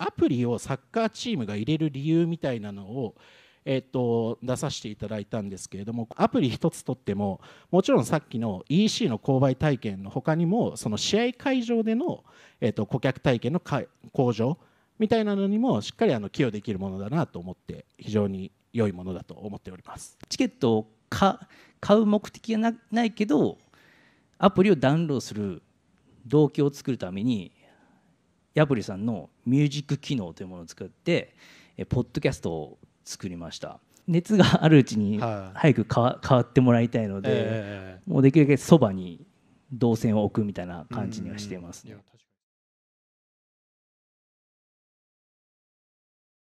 アプリをサッカーチームが入れる理由みたいなのを、えーと、出させていただいたんですけれどもアプリ1つとってももちろんさっきの EC の購買体験の他にもその試合会場での、えーと、と顧客体験の向上みたいなのにもしっかりあの寄与できるものだなと思って非常に良いものだと思っておりますチケットを買う目的がないけどアプリをダウンロードする動機を作るためにヤプリさんのミュージック機能というものを作ってえポッドキャストを作りました熱があるうちに早く変わ変わってもらいたいので、もうできるだけそばに動線を置くみたいな感じにはしてます、ね。